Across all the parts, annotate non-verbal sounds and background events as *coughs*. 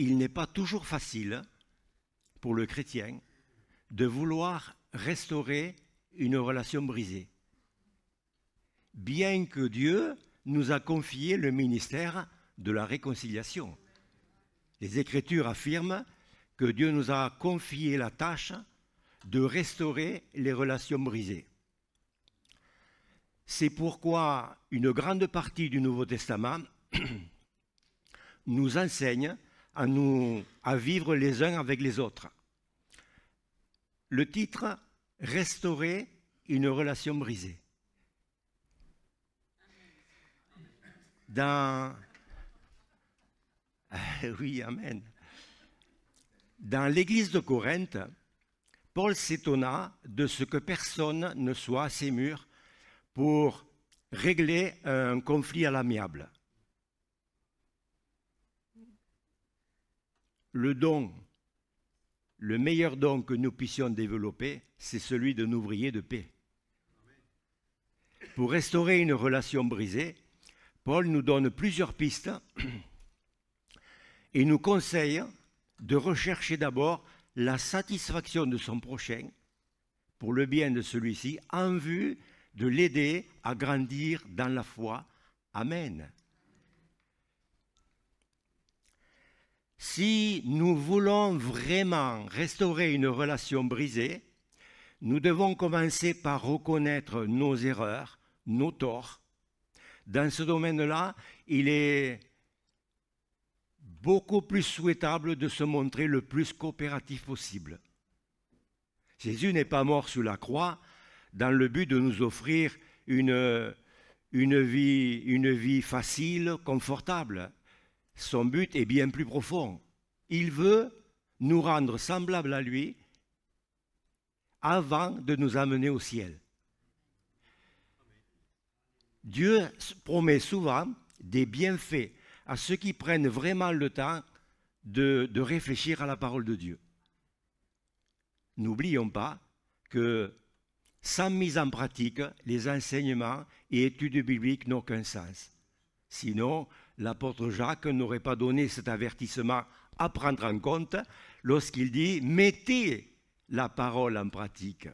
il n'est pas toujours facile pour le chrétien de vouloir restaurer une relation brisée. Bien que Dieu nous a confié le ministère de la réconciliation. Les Écritures affirment que Dieu nous a confié la tâche de restaurer les relations brisées. C'est pourquoi une grande partie du Nouveau Testament *clears throat* nous enseigne à, nous, à vivre les uns avec les autres. Le titre, Restaurer une relation brisée. Dans... *laughs* Oui, Amen. Dans l'église de Corinthe, Paul s'étonna de ce que personne ne soit assez ses murs pour régler un conflit à l'amiable. le don, le meilleur don que nous puissions développer, c'est celui d'un ouvrier de paix. Pour restaurer une relation brisée, Paul nous donne plusieurs pistes et nous conseille de rechercher d'abord la satisfaction de son prochain pour le bien de celui-ci en vue de l'aider à grandir dans la foi. Amen. Si nous voulons vraiment restaurer une relation brisée, nous devons commencer par reconnaître nos erreurs, nos torts. Dans ce domaine-là, il est beaucoup plus souhaitable de se montrer le plus coopératif possible. Jésus n'est pas mort sur la croix dans le but de nous offrir une, vie, une vie facile, confortable son but est bien plus profond. Il veut nous rendre semblables à lui avant de nous amener au ciel. Dieu promet souvent des bienfaits à ceux qui prennent vraiment le temps de, de réfléchir à la parole de Dieu. N'oublions pas que sans mise en pratique, les enseignements et études bibliques n'ont aucun sens. Sinon, l'apôtre Jacques n'aurait pas donné cet avertissement à prendre en compte lorsqu'il dit Mettez la parole en pratique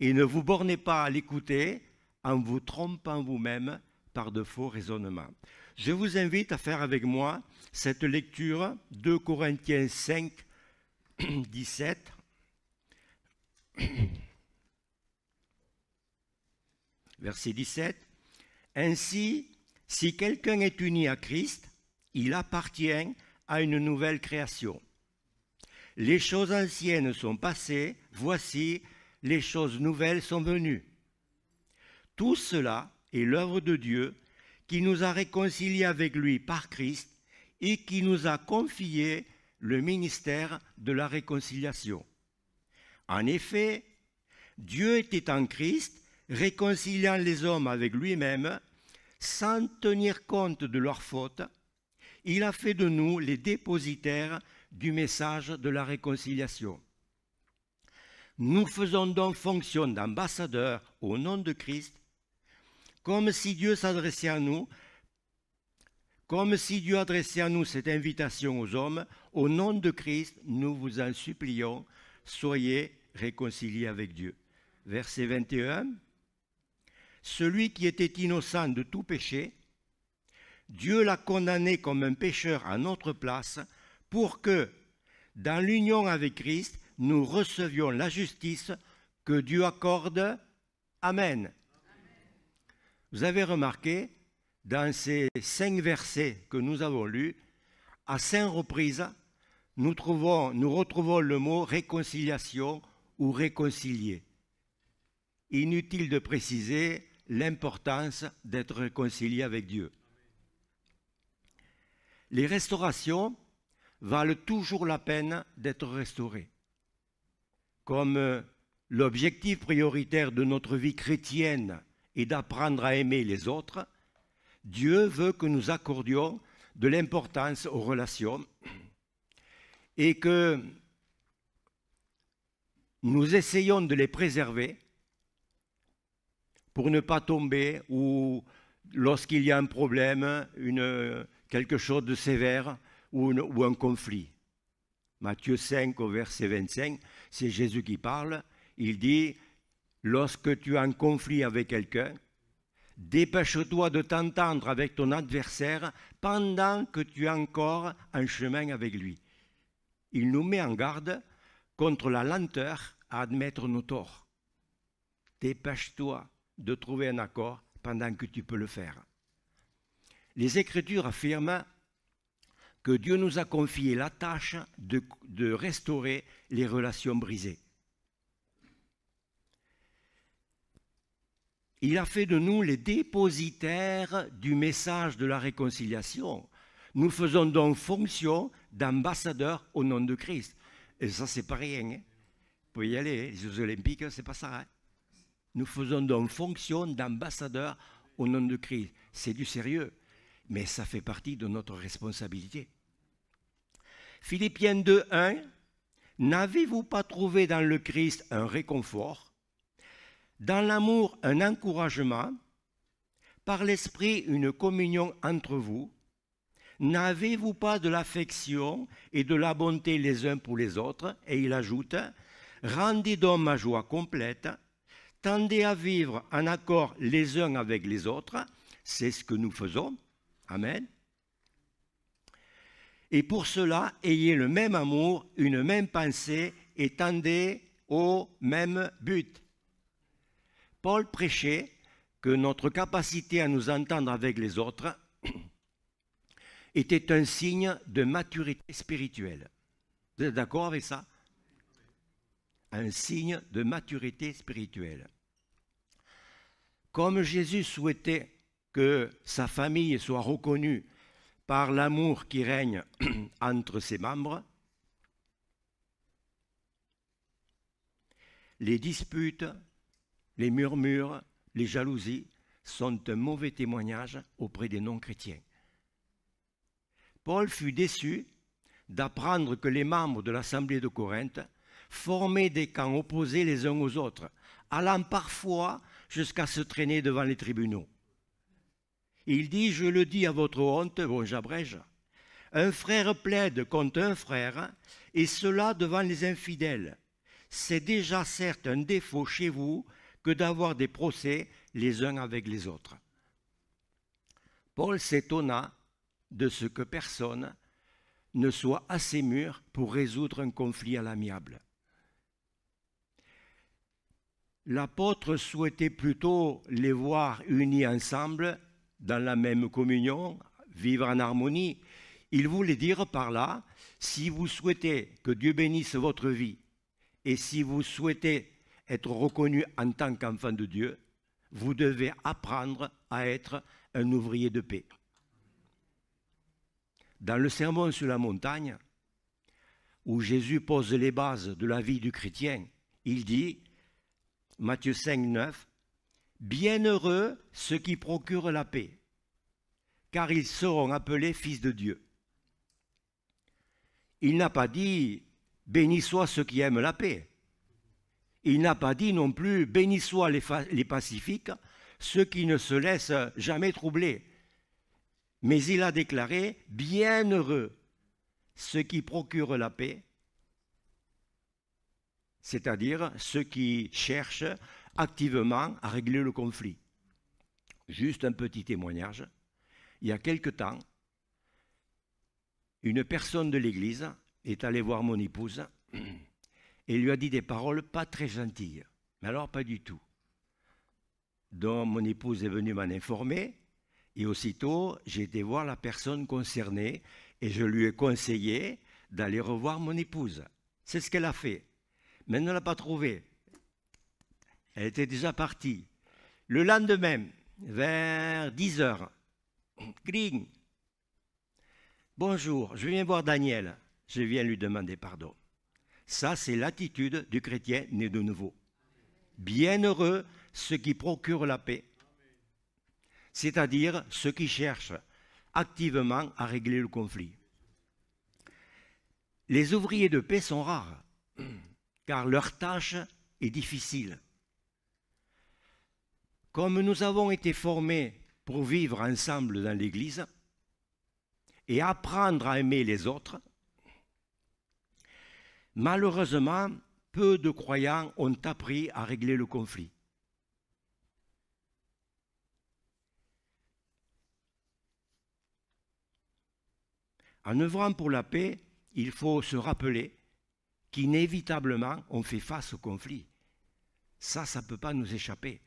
et ne vous bornez pas à l'écouter en vous trompant vous-même par de faux raisonnements. Je vous invite à faire avec moi cette lecture de Corinthiens 5, 17. *clears throat* *clears throat* Verset 17. Ainsi, si quelqu'un est uni à Christ, il appartient à une nouvelle création. Les choses anciennes sont passées, voici, les choses nouvelles sont venues. Tout cela est l'œuvre de Dieu qui nous a réconciliés avec lui par Christ et qui nous a confié le ministère de la réconciliation. En effet, Dieu était en Christ, réconciliant les hommes avec lui-même, sans tenir compte de leurs fautes, il a fait de nous les dépositaires du message de la réconciliation. Nous faisons donc fonction d'ambassadeurs au nom de Christ, comme si Dieu s'adressait à nous, comme si Dieu adressait à nous cette invitation aux hommes, au nom de Christ, nous vous en supplions, soyez réconciliés avec Dieu. Verset 21 celui qui était innocent de tout péché, Dieu l'a condamné comme un pécheur à notre place pour que, dans l'union avec Christ, nous recevions la justice que Dieu accorde. Amen. Vous avez remarqué, dans ces cinq versets que nous avons lus, à cinq reprises, nous, trouvons, nous retrouvons le mot réconciliation ou réconcilier. Inutile de préciser l'importance d'être réconcilié avec Dieu. Les restaurations valent toujours la peine d'être restaurées. Comme euh, l'objectif prioritaire de notre vie chrétienne est d'apprendre à aimer les autres, Dieu veut que nous accordions de l'importance aux relations et que nous essayions de les préserver pour ne pas tomber ou lorsqu'il y a un problème, une, quelque chose de sévère ou, un conflit. Matthieu 5 verset 25, c'est Jésus qui parle. Il dit, lorsque tu as un conflit avec quelqu'un, dépêche-toi de t'entendre avec ton adversaire pendant que tu es encore en chemin avec lui. Il nous met en garde contre la lenteur à admettre nos torts. Dépêche-toi de trouver un accord pendant que tu peux le faire. Les Écritures affirment que Dieu nous a confié la tâche de, restaurer les relations brisées. Il a fait de nous les dépositaires du message de la réconciliation. Nous faisons donc fonction d'ambassadeurs au nom de Christ. Et ça, c'est pas rien. Hein. Vous pouvez y aller, hein. les Jeux Olympiques, c'est pas ça. Hein. Nous faisons donc fonction d'ambassadeur au nom de Christ. C'est du sérieux, mais ça fait partie de notre responsabilité. Philippiens 2, 1. N'avez-vous pas trouvé dans le Christ un réconfort, dans l'amour un encouragement, par l'Esprit une communion entre vous N'avez-vous pas de l'affection et de la bonté les uns pour les autres Et il ajoute, rendez donc ma joie complète tendez à vivre en accord les uns avec les autres. C'est ce que nous faisons. Amen. Et pour cela, ayez le même amour, une même pensée et tendez au même but. Paul prêchait que notre capacité à nous entendre avec les autres *coughs* était un signe de maturité spirituelle. Vous êtes d'accord avec ça un signe de maturité spirituelle. Comme Jésus souhaitait que sa famille soit reconnue par l'amour qui règne *clears throat* entre ses membres, les disputes, les murmures, les jalousies sont un mauvais témoignage auprès des non-chrétiens. Paul fut déçu d'apprendre que les membres de l'Assemblée de Corinthe former des camps opposés les uns aux autres, allant parfois jusqu'à se traîner devant les tribunaux. Il dit, je le dis à votre honte, bon j'abrège, un frère plaide contre un frère, et cela devant les infidèles. C'est déjà certes un défaut chez vous que d'avoir des procès les uns avec les autres. Paul s'étonna de ce que personne ne soit assez mûr pour résoudre un conflit à l'amiable l'apôtre souhaitait plutôt les voir unis ensemble, dans la même communion, vivre en harmonie. Il voulait dire par là, si vous souhaitez que Dieu bénisse votre vie et si vous souhaitez être reconnu en tant qu'enfant de Dieu, vous devez apprendre à être un ouvrier de paix. Dans le sermon sur la montagne, où Jésus pose les bases de la vie du chrétien, il dit Matthieu 5, 9, Bienheureux ceux qui procurent la paix, car ils seront appelés fils de Dieu. Il n'a pas dit Béni soit ceux qui aiment la paix. Il n'a pas dit non plus Béni soit les, les pacifiques, ceux qui ne se laissent jamais troubler. Mais il a déclaré Bienheureux ceux qui procurent la paix, c'est-à-dire ceux qui cherchent activement à régler le conflit. Juste un petit témoignage. Il y a quelque temps, une personne de l'Église est allée voir mon épouse *clears throat* et lui a dit des paroles pas très gentilles, mais alors pas du tout, Donc mon épouse est venue m'en informer. Et aussitôt, j'ai été voir la personne concernée et je lui ai conseillé d'aller revoir mon épouse. C'est ce qu'elle a fait mais elle ne l'a pas trouvée. Elle était déjà partie. Le lendemain, vers 10 heures, Gring, bonjour, je viens voir Daniel, je viens lui demander pardon. Ça, c'est l'attitude du chrétien né de nouveau. Bienheureux ceux qui procurent la paix, c'est-à-dire ceux qui cherchent activement à régler le conflit. Les ouvriers de paix sont rares car leur tâche est difficile. Comme nous avons été formés pour vivre ensemble dans l'Église et apprendre à aimer les autres, malheureusement, peu de croyants ont appris à régler le conflit. En œuvrant pour la paix, il faut se rappeler inévitablement on fait face au conflit. Ça, ça ne peut pas nous échapper.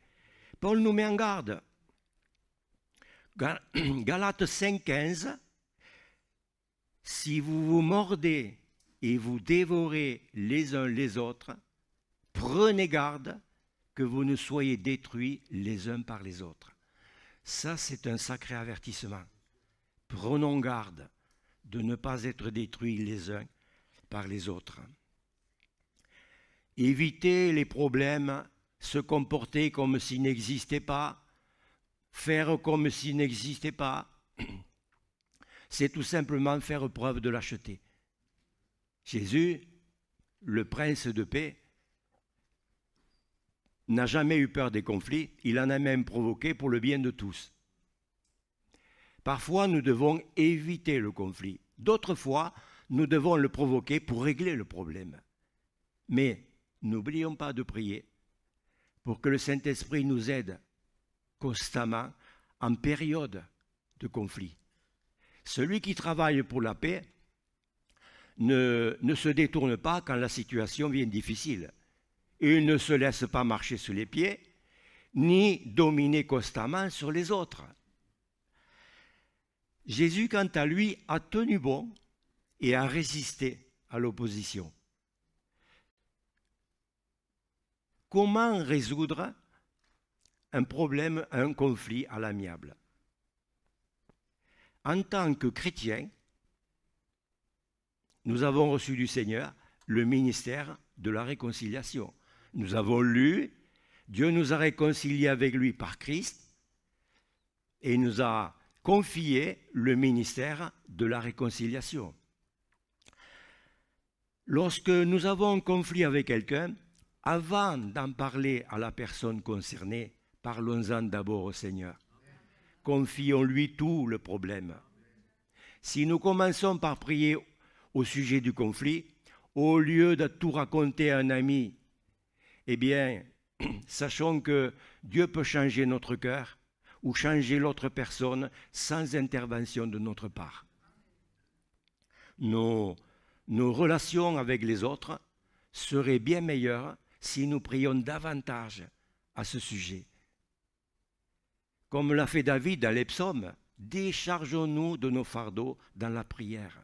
Paul nous met en garde. *clears throat* Galates 5.15, si vous vous mordez et vous dévorez les uns les autres, prenez garde que vous ne soyez détruits les uns par les autres. Ça, c'est un sacré avertissement. Prenons garde de ne pas être détruits les uns par les autres éviter les problèmes, se comporter comme s'ils n'existaient pas, faire comme s'ils n'existaient pas, *clears throat* c'est tout simplement faire preuve de lâcheté. Jésus, le prince de paix, n'a jamais eu peur des conflits, il en a même provoqué pour le bien de tous. Parfois, nous devons éviter le conflit. D'autres fois, nous devons le provoquer pour régler le problème. Mais n'oublions pas de prier pour que le Saint-Esprit nous aide constamment en période de conflit. Celui qui travaille pour la paix ne, se détourne pas quand la situation vient difficile. Il ne se laisse pas marcher sur les pieds, ni dominer constamment sur les autres. Jésus, quant à lui, a tenu bon et a résisté à l'opposition. comment résoudre un problème, un conflit à l'amiable. En tant que chrétiens, nous avons reçu du Seigneur le ministère de la réconciliation. Nous avons lu, Dieu nous a réconciliés avec lui par Christ et nous a confié le ministère de la réconciliation. Lorsque nous avons un conflit avec quelqu'un, avant d'en parler à la personne concernée, parlons-en d'abord au Seigneur. Confions-lui tout le problème. Si nous commençons par prier au sujet du conflit, au lieu de tout raconter à un ami, eh bien, *clears throat* sachons que Dieu peut changer notre cœur ou changer l'autre personne sans intervention de notre part. Nos, nos relations avec les autres seraient bien meilleures si nous prions davantage à ce sujet. Comme l'a fait David dans l'Epsomme, déchargeons-nous de nos fardeaux dans la prière.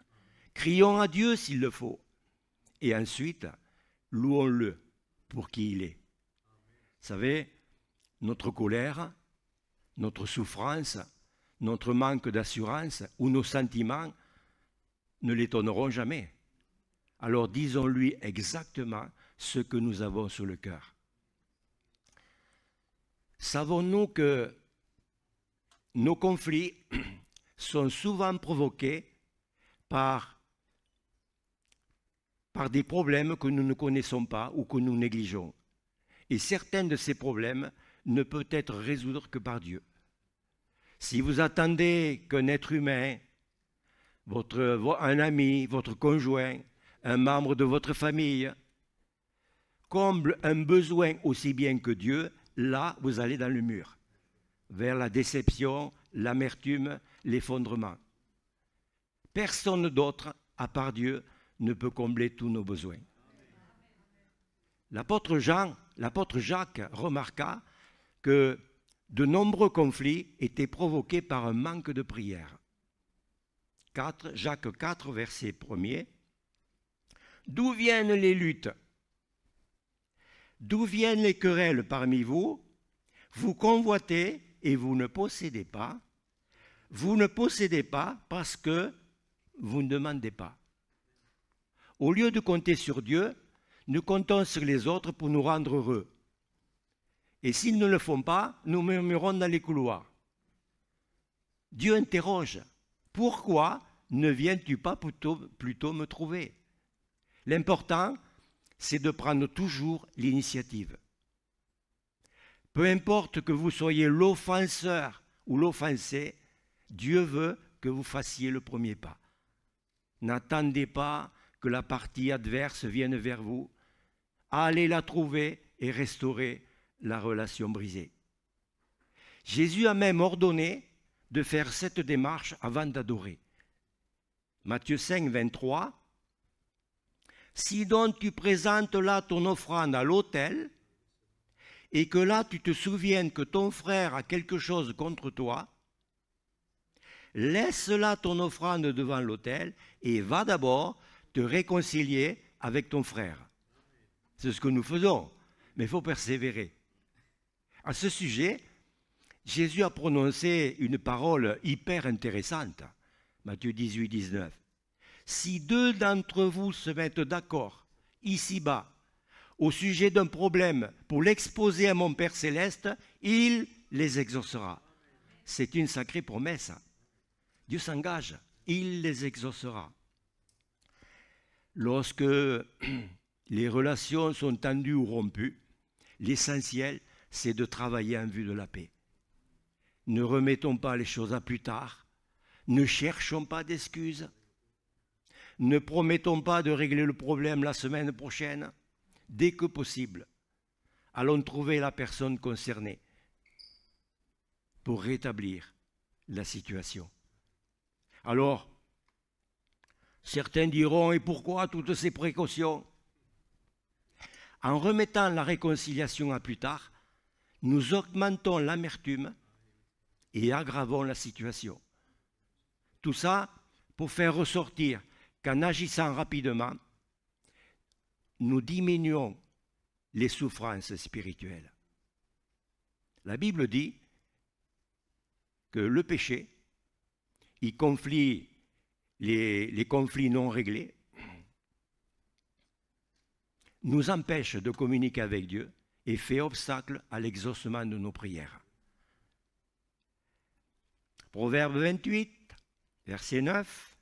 Crions à Dieu s'il le faut. Et ensuite, louons-le pour qui il est. Vous savez, notre colère, notre souffrance, notre manque d'assurance ou nos sentiments ne l'étonneront jamais. Alors disons-lui exactement ce que nous avons sur le cœur. Savons-nous que nos conflits *clears throat* sont souvent provoqués par, par des problèmes que nous ne connaissons pas ou que nous négligeons. Et certains de ces problèmes ne peuvent être résolus que par Dieu. Si vous attendez qu'un être humain, votre, un ami, votre conjoint, un membre de votre famille, comble un besoin aussi bien que Dieu, là, vous allez dans le mur, vers la déception, l'amertume, l'effondrement. Personne d'autre, à part Dieu, ne peut combler tous nos besoins. L'apôtre Jean, l'apôtre Jacques remarqua que de nombreux conflits étaient provoqués par un manque de prière. Jacques 4, verset 1 D'où viennent les luttes D'où viennent les querelles parmi vous Vous convoitez et vous ne possédez pas. Vous ne possédez pas parce que vous ne demandez pas. Au lieu de compter sur Dieu, nous comptons sur les autres pour nous rendre heureux. Et s'ils ne le font pas, nous murmurons dans les couloirs. Dieu interroge, pourquoi ne viens-tu pas plutôt, plutôt me trouver L'important, c'est de prendre toujours l'initiative. Peu importe que vous soyez l'offenseur ou l'offensé, Dieu veut que vous fassiez le premier pas. N'attendez pas que la partie adverse vienne vers vous. Allez la trouver et restaurer la relation brisée. Jésus a même ordonné de faire cette démarche avant d'adorer. Matthieu 5, 23, « Si donc tu présentes là ton offrande à l'autel et que là, tu te souviennes que ton frère a quelque chose contre toi. Laisse là ton offrande devant l'autel et va d'abord te réconcilier avec ton frère. C'est ce que nous faisons, mais il faut persévérer. À ce sujet, Jésus a prononcé une parole hyper intéressante, Matthieu 18, 19. Si deux d'entre vous se mettent d'accord ici-bas au sujet d'un problème pour l'exposer à mon Père céleste, il les exaucera. C'est une sacrée promesse. Dieu s'engage, il les exaucera. Lorsque *clears throat* les relations sont tendues ou rompues, l'essentiel, c'est de travailler en vue de la paix. Ne remettons pas les choses à plus tard, ne cherchons pas d'excuses, ne promettons pas de régler le problème la semaine prochaine, dès que possible. Allons trouver la personne concernée pour rétablir la situation. Alors, certains diront, et pourquoi toutes ces précautions En remettant la réconciliation à plus tard, nous augmentons l'amertume et aggravons la situation. Tout ça pour faire ressortir qu'en agissant rapidement, nous diminuons les souffrances spirituelles. La Bible dit que le péché, y conflit les, conflits non réglés, nous empêche de communiquer avec Dieu et fait obstacle à l'exaucement de nos prières. Proverbe 28, verset 9.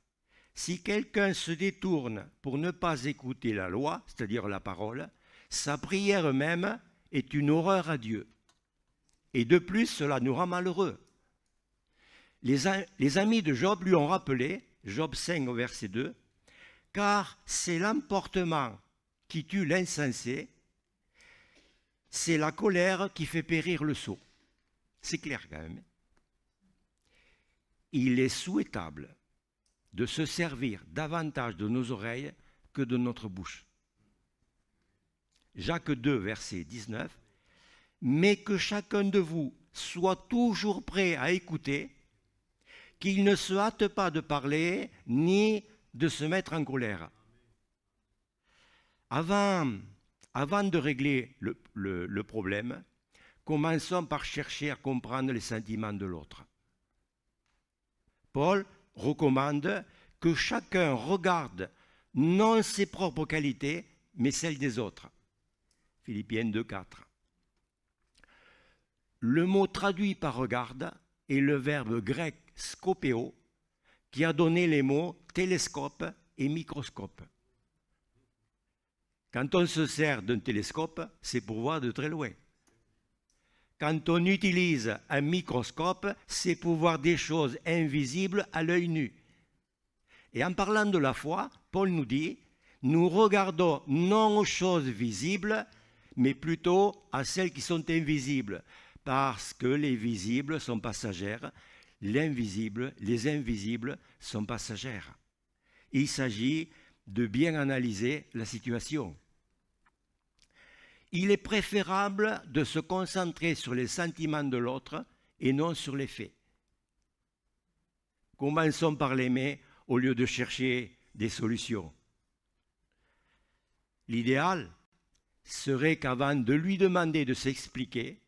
Si quelqu'un se détourne pour ne pas écouter la loi, c'est-à-dire la parole, sa prière même est une horreur à Dieu. Et de plus, cela nous rend malheureux. Les, amis de Job lui ont rappelé, Job 5 au verset 2, Car c'est l'emportement qui tue l'insensé, c'est la colère qui fait périr le sot. C'est clair quand même. Il est souhaitable de se servir davantage de nos oreilles que de notre bouche. Jacques 2, verset 19, Mais que chacun de vous soit toujours prêt à écouter, qu'il ne se hâte pas de parler, ni de se mettre en colère. Avant, avant de régler le, le problème, commençons par chercher à comprendre les sentiments de l'autre. Paul recommande que chacun regarde non ses propres qualités, mais celles des autres. Philippiens 2.4. Le mot traduit par regarde est le verbe grec scopéo qui a donné les mots télescope et microscope. Quand on se sert d'un télescope, c'est pour voir de très loin. Quand on utilise un microscope, c'est pour voir des choses invisibles à l'œil nu. Et en parlant de la foi, Paul nous dit, nous regardons non aux choses visibles, mais plutôt à celles qui sont invisibles, parce que les visibles sont passagères, l'invisible, les invisibles sont passagères. Il s'agit de bien analyser la situation il est préférable de se concentrer sur les sentiments de l'autre et non sur les faits. Commençons par l'aimer au lieu de chercher des solutions. L'idéal serait qu'avant de lui demander de s'expliquer,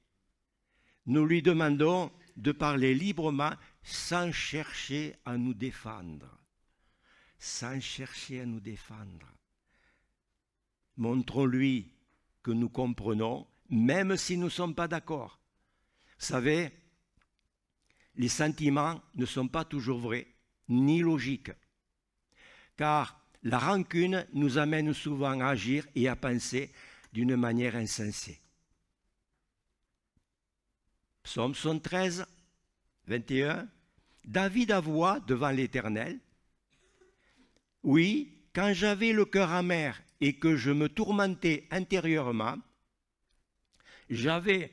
nous lui demandons de parler librement sans chercher à nous défendre. Sans chercher à nous défendre. Montrons-lui que nous comprenons, même si nous ne sommes pas d'accord. Vous savez, les sentiments ne sont pas toujours vrais, ni logiques, car la rancune nous amène souvent à agir et à penser d'une manière insensée. Psaume 113, 21, David avoua devant l'Éternel, Oui, quand j'avais le cœur amer et que je me tourmentais intérieurement, j'avais,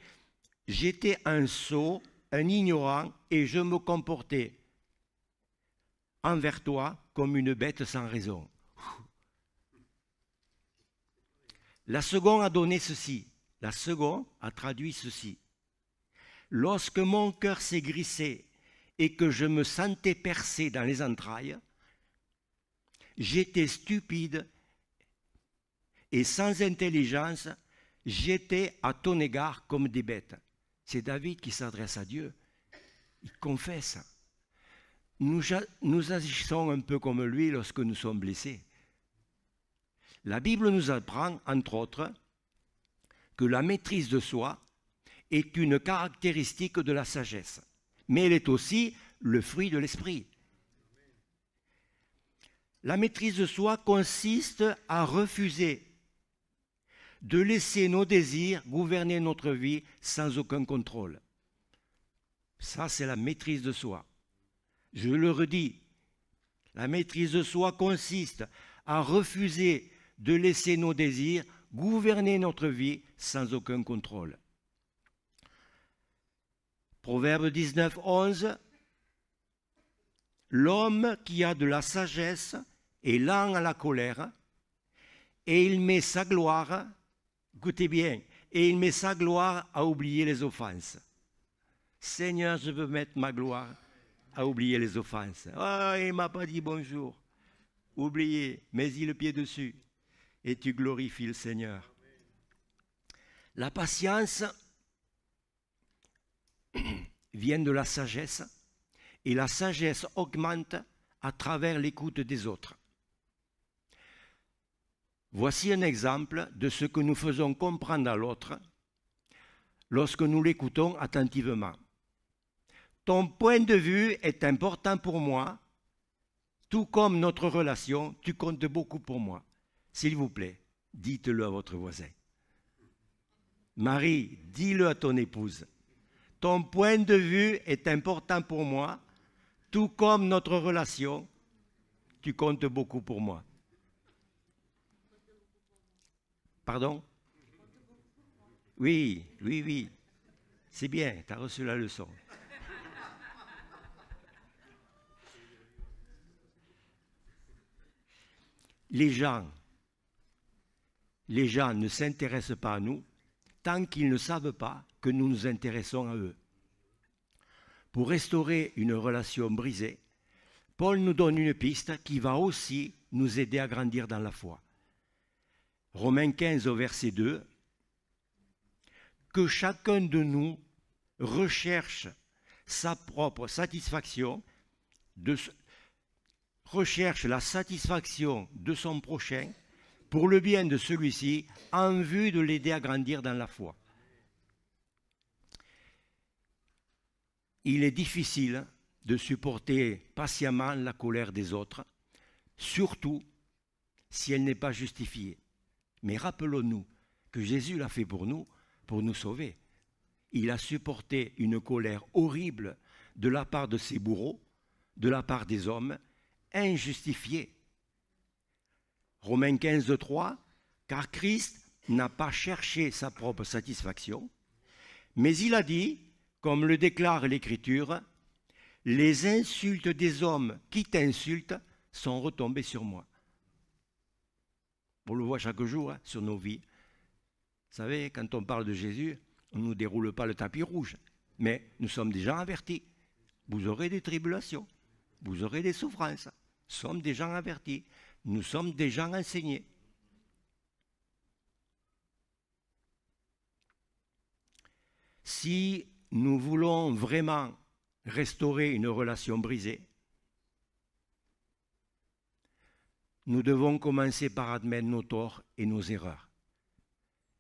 j'étais un sot, un ignorant, et je me comportais envers toi comme une bête sans raison. La seconde a donné ceci. La seconde a traduit ceci. Lorsque mon cœur s'est grissé et que je me sentais percé dans les entrailles, j'étais stupide et sans intelligence, j'étais à ton égard comme des bêtes. C'est David qui s'adresse à Dieu. Il confesse. Nous, agissons un peu comme lui lorsque nous sommes blessés. La Bible nous apprend, entre autres, que la maîtrise de soi est une caractéristique de la sagesse, mais elle est aussi le fruit de l'esprit. La maîtrise de soi consiste à refuser de laisser nos désirs gouverner notre vie sans aucun contrôle. Ça, c'est la maîtrise de soi. Je le redis, la maîtrise de soi consiste à refuser de laisser nos désirs gouverner notre vie sans aucun contrôle. Proverbe 19, 11. L'homme qui a de la sagesse est lent à la colère, et il met sa gloire Goûtez bien. Et il met sa gloire à oublier les offenses. Seigneur, je veux mettre ma gloire à oublier les offenses. oh, il m'a pas dit bonjour. Oubliez, mets-y le pied dessus. Et tu glorifies le Seigneur. La patience *clears throat* vient de la sagesse. Et la sagesse augmente à travers l'écoute des autres. Voici un exemple de ce que nous faisons comprendre à l'autre lorsque nous l'écoutons attentivement. Ton point de vue est important pour moi, tout comme notre relation, tu comptes beaucoup pour moi. S'il vous plaît, dites-le à votre voisin. Marie, dis-le à ton épouse. Ton point de vue est important pour moi, tout comme notre relation, tu comptes beaucoup pour moi. Pardon Oui, oui, oui. C'est bien, tu as reçu la leçon. Les gens, les gens ne s'intéressent pas à nous tant qu'ils ne savent pas que nous nous intéressons à eux. Pour restaurer une relation brisée, Paul nous donne une piste qui va aussi nous aider à grandir dans la foi. Romains 15 au verset 2, que chacun de nous recherche sa propre satisfaction, de, recherche la satisfaction de son prochain pour le bien de celui-ci en vue de l'aider à grandir dans la foi. Il est difficile de supporter patiemment la colère des autres, surtout si elle n'est pas justifiée. Mais rappelons-nous que Jésus l'a fait pour nous, pour nous sauver. Il a supporté une colère horrible de la part de ses bourreaux, de la part des hommes, injustifiée. Romains 15, 3, car Christ n'a pas cherché sa propre satisfaction, mais il a dit, comme le déclare l'Écriture, les insultes des hommes qui t'insultent sont retombées sur moi. On le voit chaque jour hein, sur nos vies. Vous savez, quand on parle de Jésus, on ne nous déroule pas le tapis rouge, mais nous sommes gens avertis. Vous aurez des tribulations, vous aurez des souffrances. Nous sommes des gens avertis, nous sommes des gens enseignés. Si nous voulons vraiment restaurer une relation brisée, nous devons commencer par admettre nos torts et nos erreurs.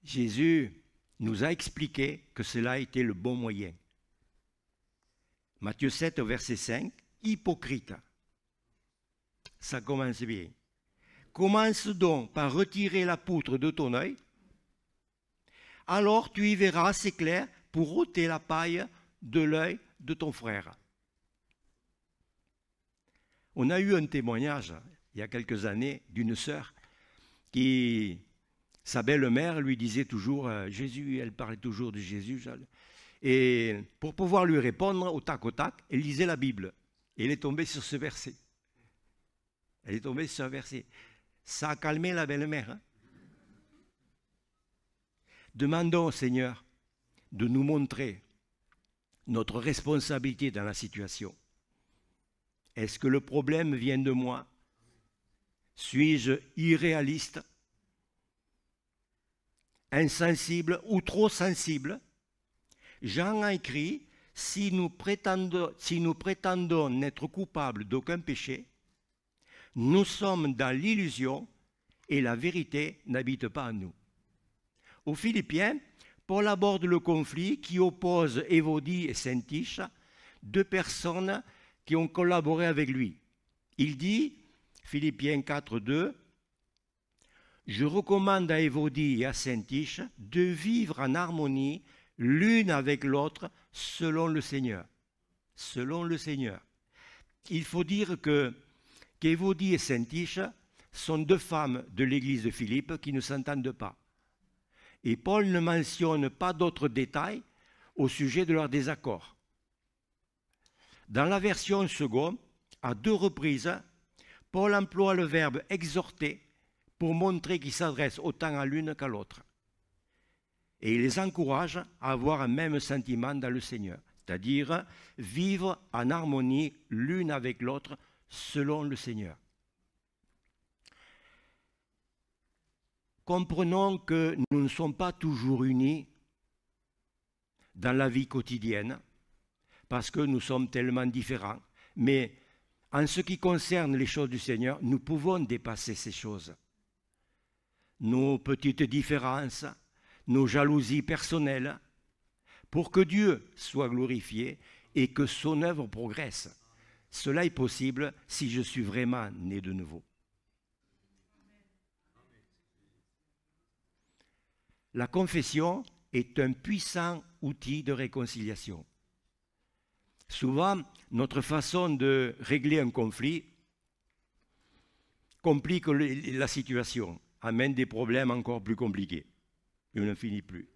Jésus nous a expliqué que cela était le bon moyen. Matthieu 7, verset 5, hypocrite. Ça commence bien. Commence donc par retirer la poutre de ton œil, alors tu y verras assez clair pour ôter la paille de l'œil de ton frère. On a eu un témoignage il y a quelques années, d'une sœur qui, sa belle-mère lui disait toujours euh, Jésus, elle parlait toujours de Jésus. Et pour pouvoir lui répondre au tac au tac, elle lisait la Bible. Et elle est tombée sur ce verset. Elle est tombée sur ce verset. Ça a calmé la belle-mère. Hein. Demandons au Seigneur de nous montrer notre responsabilité dans la situation. Est-ce que le problème vient de moi suis-je irréaliste, insensible ou trop sensible Jean a écrit, si nous prétendons, si n'être coupables d'aucun péché, nous sommes dans l'illusion et la vérité n'habite pas en nous. Aux Philippiens, Paul aborde le conflit qui oppose Évodie et Saint-Tiche, deux personnes qui ont collaboré avec lui. Il dit Philippiens 4, 2, je recommande à Évodie et à Saint-Tiche de vivre en harmonie l'une avec l'autre selon le Seigneur. Selon le Seigneur. Il faut dire que qu'Évodie et Saint-Tiche sont deux femmes de l'église de Philippe qui ne s'entendent pas. Et Paul ne mentionne pas d'autres détails au sujet de leur désaccord. Dans la version seconde, à deux reprises, Paul emploie le verbe exhorter pour montrer qu'il s'adresse autant à l'une qu'à l'autre. Et il les encourage à avoir un même sentiment dans le Seigneur, c'est-à-dire vivre en harmonie l'une avec l'autre selon le Seigneur. Comprenons que nous ne sommes pas toujours unis dans la vie quotidienne, parce que nous sommes tellement différents, mais en ce qui concerne les choses du Seigneur, nous pouvons dépasser ces choses. Nos petites différences, nos jalousies personnelles, pour que Dieu soit glorifié et que son œuvre progresse. Cela est possible si je suis vraiment né de nouveau. La confession est un puissant outil de réconciliation. Souvent, notre façon de régler un conflit complique la situation, amène des problèmes encore plus compliqués. Et on n'en finit plus.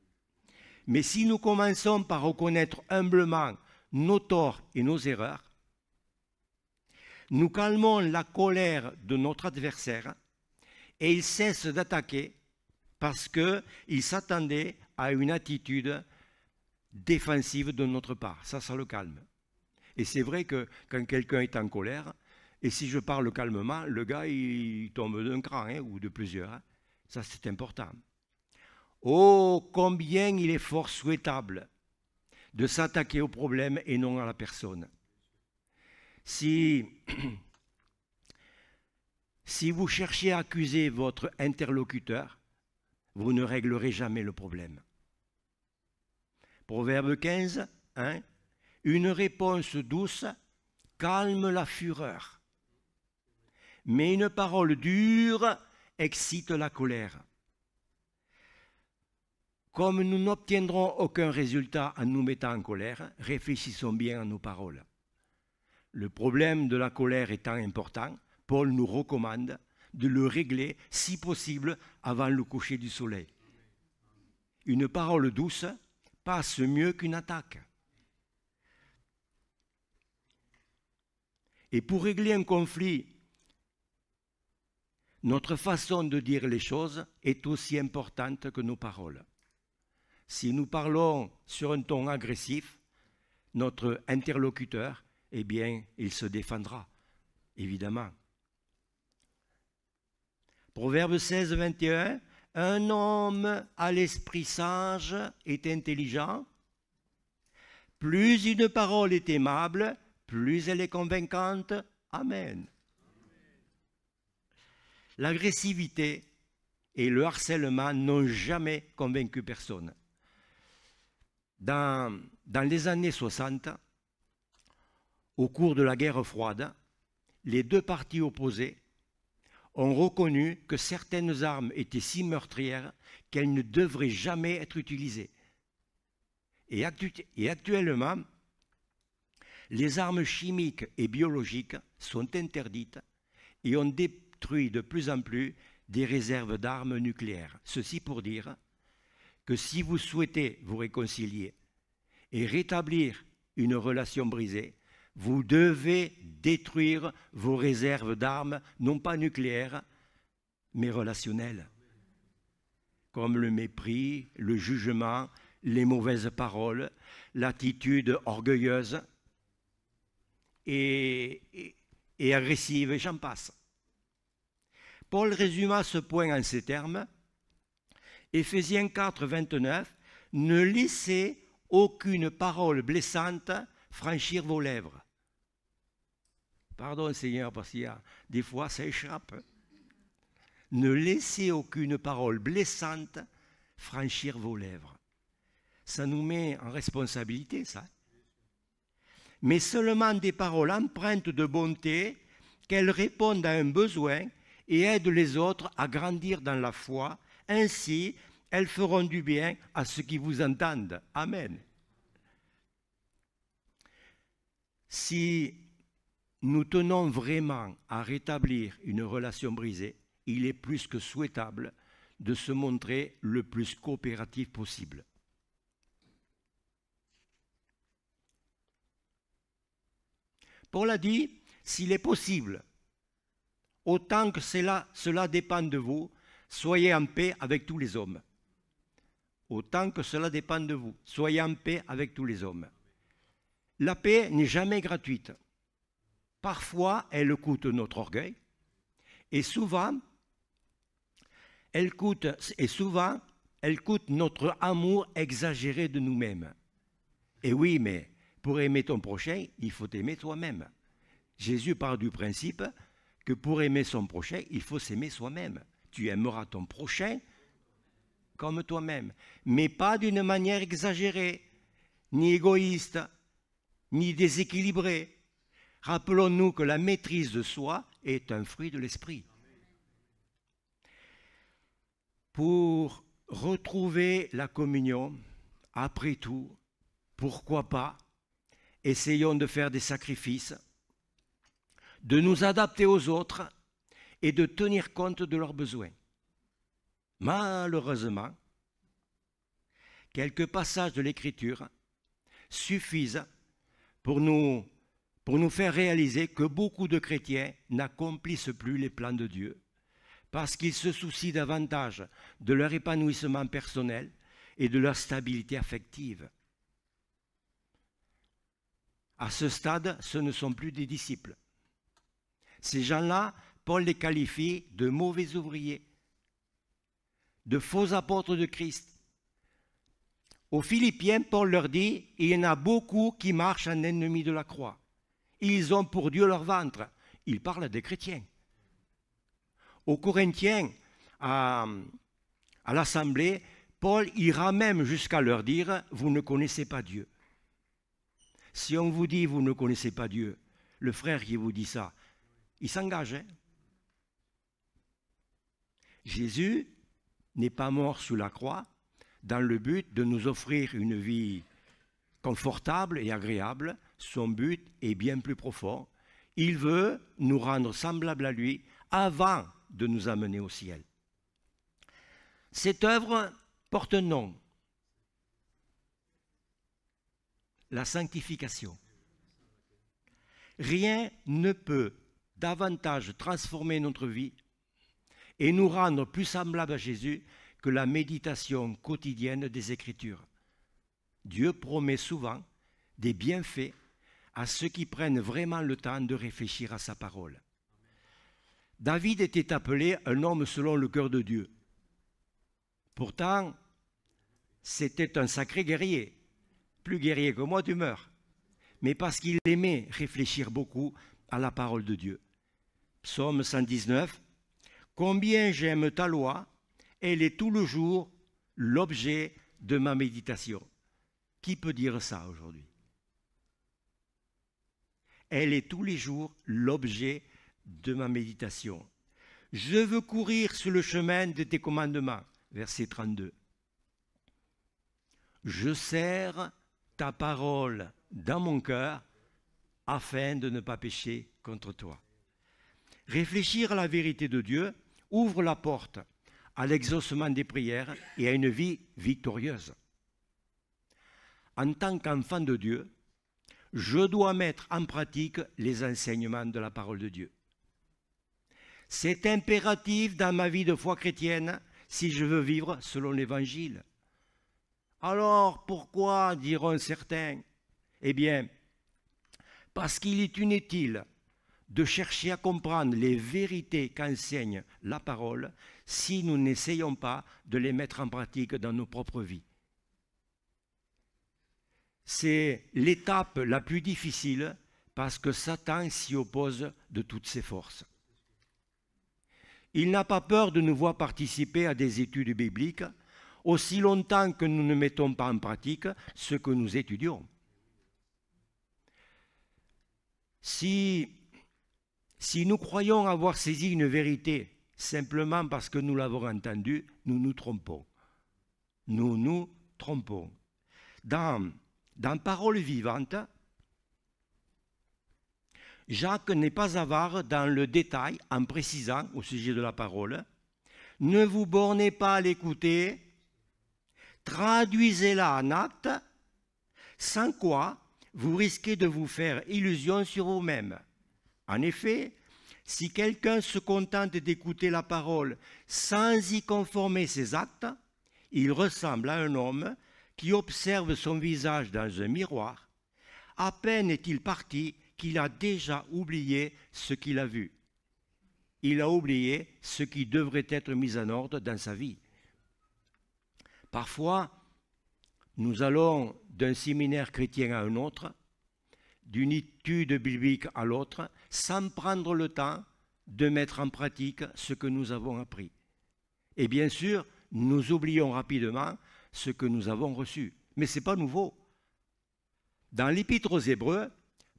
Mais si nous commençons par reconnaître humblement nos torts et nos erreurs, nous calmons la colère de notre adversaire et il cesse d'attaquer parce qu'il s'attendait à une attitude défensive de notre part. Ça, ça le calme. Et c'est vrai que quand quelqu'un est en colère, et si je parle calmement, le gars, il tombe d'un cran hein, ou de plusieurs. Hein. Ça, c'est important. Oh, combien il est fort souhaitable de s'attaquer au problème et non à la personne. Si, *clears throat* si vous cherchez à accuser votre interlocuteur, vous ne réglerez jamais le problème. Proverbe 15, 1, hein, une réponse douce calme la fureur, mais une parole dure excite la colère. Comme nous n'obtiendrons aucun résultat en nous mettant en colère, réfléchissons bien à nos paroles. Le problème de la colère étant important, Paul nous recommande de le régler, si possible, avant le coucher du soleil. Une parole douce passe mieux qu'une attaque. Et pour régler un conflit, notre façon de dire les choses est aussi importante que nos paroles. Si nous parlons sur un ton agressif, notre interlocuteur, eh bien, il se défendra, évidemment. Proverbe 16, 21, Un homme à l'esprit sage est intelligent, plus une parole est aimable plus elle est convaincante. Amen. L'agressivité et le harcèlement n'ont jamais convaincu personne. Dans, dans, les années 60, au cours de la guerre froide, les deux parties opposées ont reconnu que certaines armes étaient si meurtrières qu'elles ne devraient jamais être utilisées. et actuellement, les armes chimiques et biologiques sont interdites et on détruit de plus en plus des réserves d'armes nucléaires. Ceci pour dire que si vous souhaitez vous réconcilier et rétablir une relation brisée, vous devez détruire vos réserves d'armes, non pas nucléaires, mais relationnelles, comme le mépris, le jugement, les mauvaises paroles, l'attitude orgueilleuse, et, et, agressive, et j'en passe. Paul résuma ce point en ces termes. Éphésiens 4, 29, ne laissez aucune parole blessante franchir vos lèvres. Pardon Seigneur, parce que des fois ça échappe. Ne laissez aucune parole blessante franchir vos lèvres. Ça nous met en responsabilité, ça mais seulement des paroles empreintes de bonté, qu'elles répondent à un besoin et aident les autres à grandir dans la foi. Ainsi, elles feront du bien à ceux qui vous entendent. Amen. Si nous tenons vraiment à rétablir une relation brisée, il est plus que souhaitable de se montrer le plus coopératif possible. Paul a dit, s'il est possible, autant que cela, cela dépend de vous, soyez en paix avec tous les hommes. Autant que cela dépend de vous, soyez en paix avec tous les hommes. La paix n'est jamais gratuite. Parfois, elle coûte notre orgueil, et souvent, elle coûte, et souvent, elle coûte notre amour exagéré de nous-mêmes. Et oui, mais pour aimer ton prochain, il faut t'aimer toi-même. Jésus part du principe que pour aimer son prochain, il faut s'aimer soi-même. Tu aimeras ton prochain comme toi-même, mais pas d'une manière exagérée, ni égoïste, ni déséquilibrée. Rappelons-nous que la maîtrise de soi est un fruit de l'esprit. Pour retrouver la communion, après tout, pourquoi pas essayons de faire des sacrifices, de nous adapter aux autres et de tenir compte de leurs besoins. Malheureusement, quelques passages de l'Écriture suffisent pour nous, pour nous faire réaliser que beaucoup de chrétiens n'accomplissent plus les plans de Dieu parce qu'ils se soucient davantage de leur épanouissement personnel et de leur stabilité affective à ce stade, ce ne sont plus des disciples. Ces gens-là, Paul les qualifie de mauvais ouvriers, de faux apôtres de Christ. Aux Philippiens, Paul leur dit, il y en a beaucoup qui marchent en ennemi de la croix. Ils ont pour Dieu leur ventre. Il parle des chrétiens. Aux Corinthiens, à, à l'Assemblée, Paul ira même jusqu'à leur dire, vous ne connaissez pas Dieu. Si on vous dit, vous ne connaissez pas Dieu, le frère qui vous dit ça, il s'engage. Hein. Jésus n'est pas mort sous la croix dans le but de nous offrir une vie confortable et agréable. Son but est bien plus profond. Il veut nous rendre semblables à lui avant de nous amener au ciel. Cette œuvre porte un nom, la sanctification. Rien ne peut davantage transformer notre vie et nous rendre plus semblables à Jésus que la méditation quotidienne des Écritures. Dieu promet souvent des bienfaits à ceux qui prennent vraiment le temps de réfléchir à sa parole. David était appelé un homme selon le cœur de Dieu. Pourtant, c'était un sacré guerrier plus guerrier que moi, tu meurs. Mais parce qu'il aimait réfléchir beaucoup à la parole de Dieu. Psaume 119, Combien j'aime ta loi, elle est tout le jour l'objet de ma méditation. Qui peut dire ça aujourd'hui Elle est tous les jours l'objet de ma méditation. Je veux courir sur le chemin de tes commandements. Verset 32. Je sers ta parole dans mon cœur afin de ne pas pécher contre toi. Réfléchir à la vérité de Dieu ouvre la porte à l'exaucement des prières et à une vie victorieuse. En tant qu'enfant de Dieu, je dois mettre en pratique les enseignements de la parole de Dieu. C'est impératif dans ma vie de foi chrétienne si je veux vivre selon l'Évangile. Alors pourquoi, diront certains Eh bien, parce qu'il est inutile de chercher à comprendre les vérités qu'enseigne la parole si nous n'essayons pas de les mettre en pratique dans nos propres vies. C'est l'étape la plus difficile parce que Satan s'y oppose de toutes ses forces. Il n'a pas peur de nous voir participer à des études bibliques, aussi longtemps que nous ne mettons pas en pratique ce que nous étudions. Si, si nous croyons avoir saisi une vérité simplement parce que nous l'avons entendue, nous nous trompons. Nous nous trompons. Dans, dans Parole vivante, Jacques n'est pas avare dans le détail en précisant au sujet de la parole, ne vous bornez pas à l'écouter traduisez-la en actes, sans quoi vous risquez de vous faire illusion sur vous-même. En effet, si quelqu'un se contente d'écouter la parole sans y conformer ses actes, il ressemble à un homme qui observe son visage dans un miroir. À peine est-il parti qu'il a déjà oublié ce qu'il a vu. Il a oublié ce qui devrait être mis en ordre dans sa vie. Parfois, nous allons d'un séminaire chrétien à un autre, d'une étude biblique à l'autre, sans prendre le temps de mettre en pratique ce que nous avons appris. Et bien sûr, nous oublions rapidement ce que nous avons reçu. Mais ce n'est pas nouveau. Dans l'Épître aux Hébreux,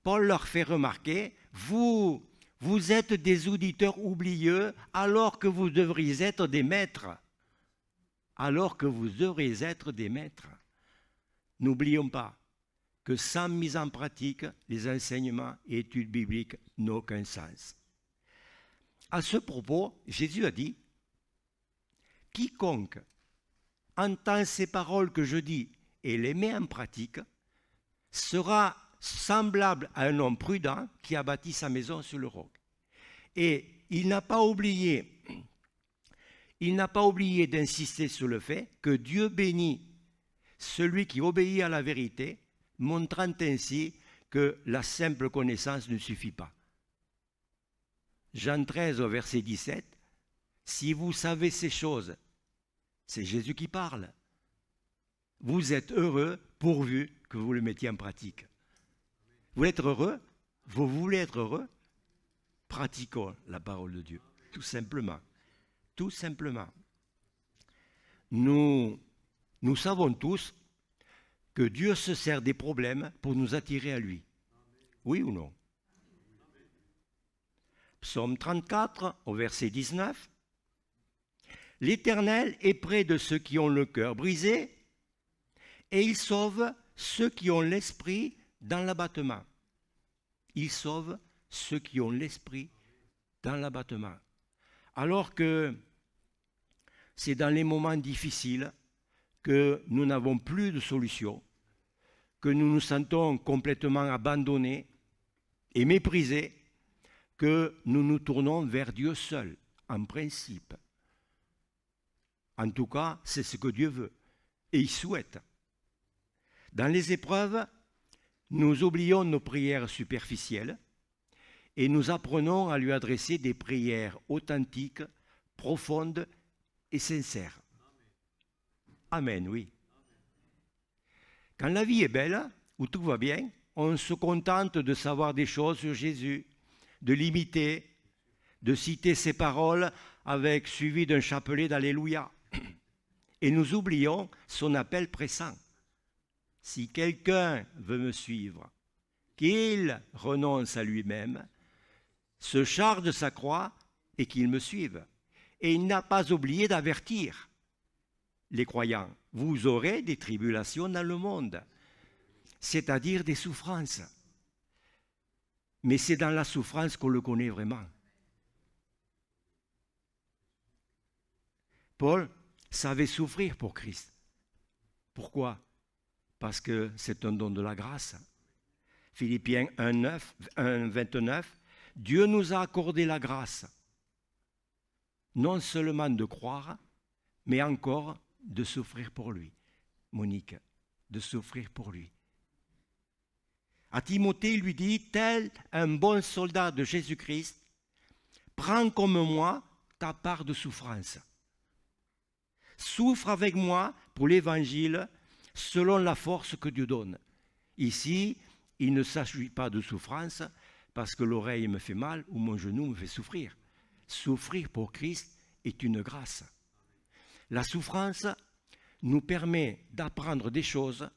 Paul leur fait remarquer, vous, vous êtes des auditeurs oublieux alors que vous devriez être des maîtres alors que vous devrez être des maîtres. N'oublions pas que sans mise en pratique, les enseignements et études bibliques n'ont aucun sens. À ce propos, Jésus a dit, Quiconque entend ces paroles que je dis et les met en pratique sera semblable à un homme prudent qui a bâti sa maison sur le roc. Et il n'a pas oublié il n'a pas oublié d'insister sur le fait que Dieu bénit celui qui obéit à la vérité, montrant ainsi que la simple connaissance ne suffit pas. Jean 13 au verset 17, Si vous savez ces choses, c'est Jésus qui parle, vous êtes heureux pourvu que vous le mettiez en pratique. Vous êtes heureux Vous voulez être heureux Pratiquons la parole de Dieu, tout simplement tout simplement. Nous, nous savons tous que Dieu se sert des problèmes pour nous attirer à lui. Oui ou non Psaume 34 au verset 19. L'Éternel est près de ceux qui ont le cœur brisé et il sauve ceux qui ont l'esprit dans l'abattement. Il sauve ceux qui ont l'esprit dans l'abattement. Alors que c'est dans les moments difficiles que nous n'avons plus de solution, que nous nous sentons complètement abandonnés et méprisés, que nous nous tournons vers Dieu seul, en principe. En tout cas, c'est ce que Dieu veut et il souhaite. Dans les épreuves, nous oublions nos prières superficielles, et nous apprenons à lui adresser des prières authentiques, profondes et sincères. Amen, oui. Quand la vie est belle, où tout va bien, on se contente de savoir des choses sur Jésus, de l'imiter, de citer ses paroles avec suivi d'un chapelet d'Alléluia. Et nous oublions son appel pressant. Si quelqu'un veut me suivre, qu'il renonce à lui-même, se charge de sa croix et qu'il me suive. Et il n'a pas oublié d'avertir les croyants, vous aurez des tribulations dans le monde, c'est-à-dire des souffrances. Mais c'est dans la souffrance qu'on le connaît vraiment. Paul savait souffrir pour Christ. Pourquoi Parce que c'est un don de la grâce. Philippiens 1, 9, Dieu nous a accordé la grâce, non seulement de croire, mais encore de souffrir pour lui. Monique, de souffrir pour lui. À Timothée, il lui dit, tel un bon soldat de Jésus-Christ, prends comme moi ta part de souffrance. Souffre avec moi pour l'Évangile selon la force que Dieu donne. Ici, il ne s'agit pas de souffrance, parce que l'oreille me fait mal ou mon genou me fait souffrir. Souffrir pour Christ est une grâce. La souffrance nous permet d'apprendre des choses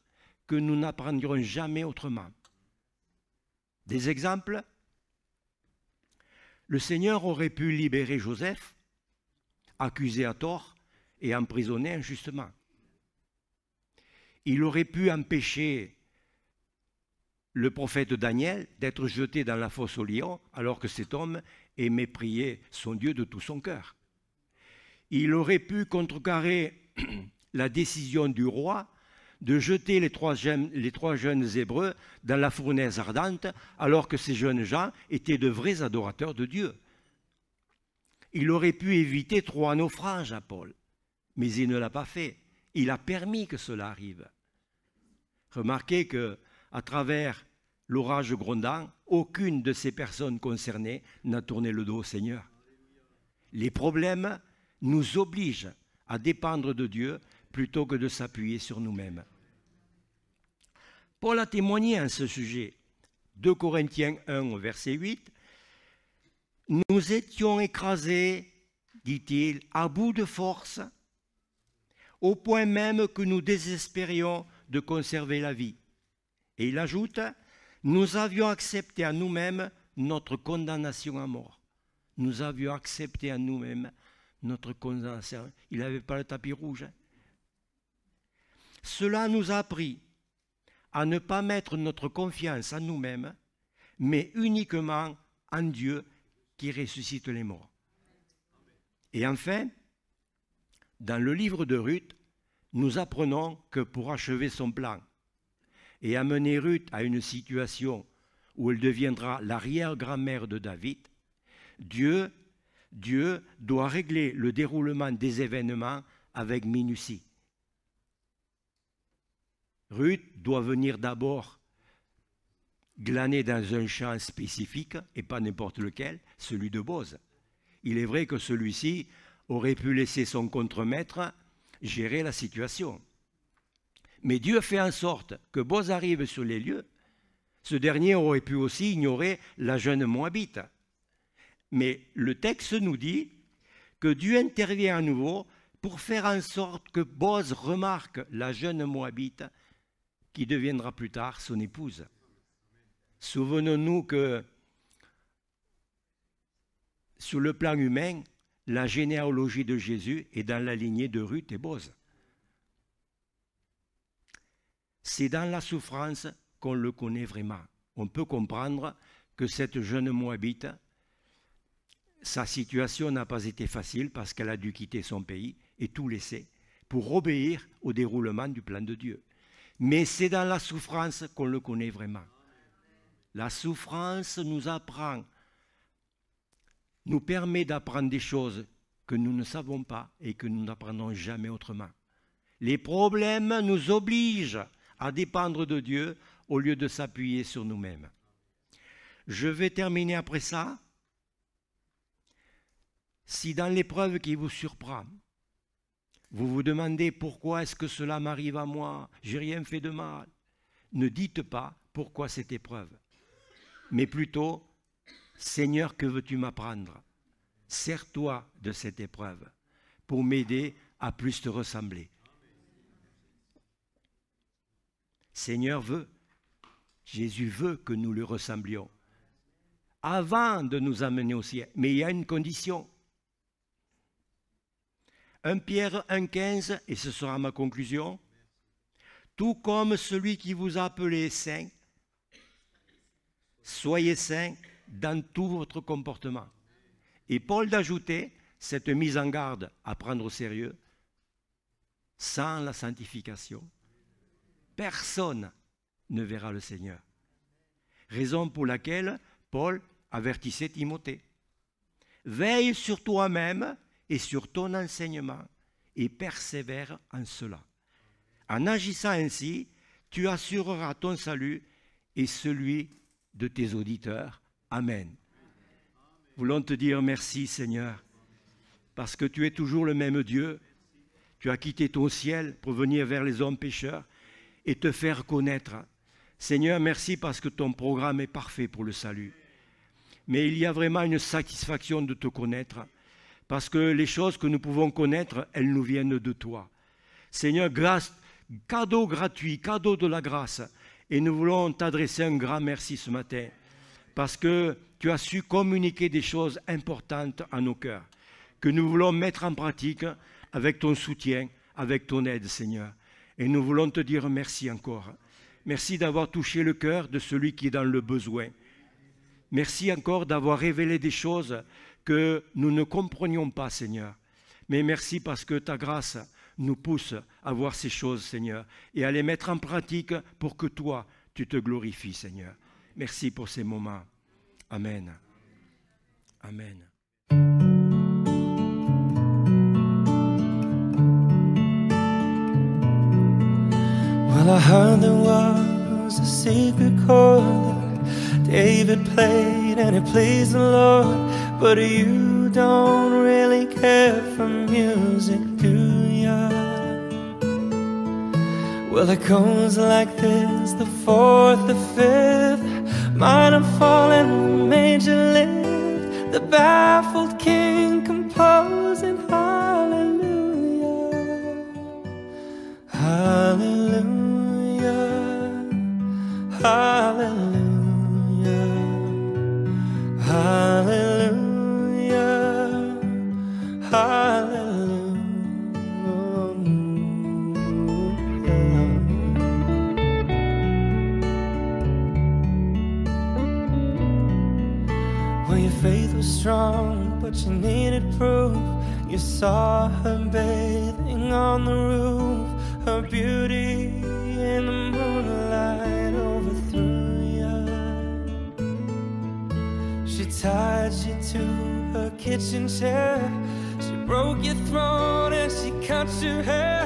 que nous n'apprendrons jamais autrement. Des exemples Le Seigneur aurait pu libérer Joseph, accusé à tort et emprisonné injustement. Il aurait pu empêcher le prophète Daniel d'être jeté dans la fosse au lion alors que cet homme aimait prier son Dieu de tout son cœur. Il aurait pu contrecarrer *clears throat* la décision du roi de jeter les trois, jeunes, les trois jeunes Hébreux dans la fournaise ardente alors que ces jeunes gens étaient de vrais adorateurs de Dieu. Il aurait pu éviter trois naufrages à Paul, mais il ne l'a pas fait. Il a permis que cela arrive. Remarquez que à travers l'orage grondant, aucune de ces personnes concernées n'a tourné le dos au Seigneur. Les problèmes nous obligent à dépendre de Dieu plutôt que de s'appuyer sur nous-mêmes. Paul a témoigné en ce sujet. 2 Corinthiens 1, verset 8. Nous étions écrasés, dit-il, à bout de force, au point même que nous désespérions de conserver la vie. Et il ajoute, nous avions accepté à nous-mêmes notre condamnation à mort. Nous avions accepté à nous-mêmes notre condamnation. Il n'avait pas le tapis rouge. Hein. Cela nous a appris à ne pas mettre notre confiance en nous-mêmes, mais uniquement en Dieu qui ressuscite les morts. Et enfin, dans le livre de Ruth, nous apprenons que pour achever son plan, et amener Ruth à une situation où elle deviendra l'arrière-grand-mère de David, Dieu, Dieu doit régler le déroulement des événements avec minutie. Ruth doit venir d'abord glaner dans un champ spécifique, et pas n'importe lequel, celui de Bose. Il est vrai que celui-ci aurait pu laisser son contremaître gérer la situation. Mais Dieu fait en sorte que Boz arrive sur les lieux. Ce dernier aurait pu aussi ignorer la jeune Moabite. Mais le texte nous dit que Dieu intervient à nouveau pour faire en sorte que Boz remarque la jeune Moabite qui deviendra plus tard son épouse. Souvenons-nous que sur le plan humain, la généalogie de Jésus est dans la lignée de Ruth et Boz. C'est dans la souffrance qu'on le connaît vraiment. On peut comprendre que cette jeune Moabite, sa situation n'a pas été facile parce qu'elle a dû quitter son pays et tout laisser pour obéir au déroulement du plan de Dieu. Mais c'est dans la souffrance qu'on le connaît vraiment. La souffrance nous apprend, nous permet d'apprendre des choses que nous ne savons pas et que nous n'apprendrons jamais autrement. Les problèmes nous obligent à dépendre de Dieu au lieu de s'appuyer sur nous-mêmes. Je vais terminer après ça. Si dans l'épreuve qui vous surprend, vous vous demandez pourquoi est-ce que cela m'arrive à moi, j'ai rien fait de mal, ne dites pas pourquoi cette épreuve, mais plutôt Seigneur, que veux-tu m'apprendre Sers-toi de cette épreuve pour m'aider à plus te ressembler. Seigneur veut, Jésus veut que nous lui ressemblions avant de nous amener au ciel. Mais il y a une condition. 1 Pierre 1,15, et ce sera ma conclusion. Tout comme celui qui vous a appelé saint, soyez saint dans tout votre comportement. Et Paul d'ajouter cette mise en garde à prendre au sérieux, sans la sanctification, personne ne verra le Seigneur. Raison pour laquelle Paul avertissait Timothée. Veille sur toi-même et sur ton enseignement et persévère en cela. En agissant ainsi, tu assureras ton salut et celui de tes auditeurs. Amen. Voulons te dire merci Seigneur, parce que tu es toujours le même Dieu. Tu as quitté ton ciel pour venir vers les hommes pécheurs et te faire connaître. Seigneur, merci parce que ton programme est parfait pour le salut. Mais il y a vraiment une satisfaction de te connaître, parce que les choses que nous pouvons connaître, elles nous viennent de toi. Seigneur, grâce, cadeau gratuit, cadeau de la grâce. Et nous voulons t'adresser un grand merci ce matin, parce que tu as su communiquer des choses importantes à nos cœurs, que nous voulons mettre en pratique avec ton soutien, avec ton aide, Seigneur. Et nous voulons te dire merci encore. Merci d'avoir touché le cœur de celui qui est dans le besoin. Merci encore d'avoir révélé des choses que nous ne comprenions pas, Seigneur. Mais merci parce que ta grâce nous pousse à voir ces choses, Seigneur, et à les mettre en pratique pour que toi, tu te glorifies, Seigneur. Merci pour ces moments. Amen. Amen. I heard there was a secret chord that David played and it pleased the Lord. But you don't really care for music, do ya? Well, it goes like this the fourth, the fifth, minor falling, major lift, the baffled king composing. Hallelujah. Hallelujah. Hallelujah. Well, your faith was strong, but you needed proof. You saw her bathing on the roof, her beauty tied you to her kitchen chair. She broke your throne and she cut your hair.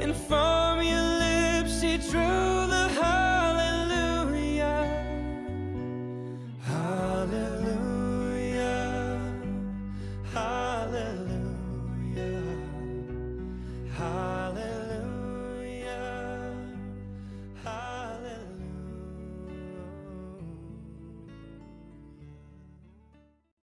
And from your lips she drew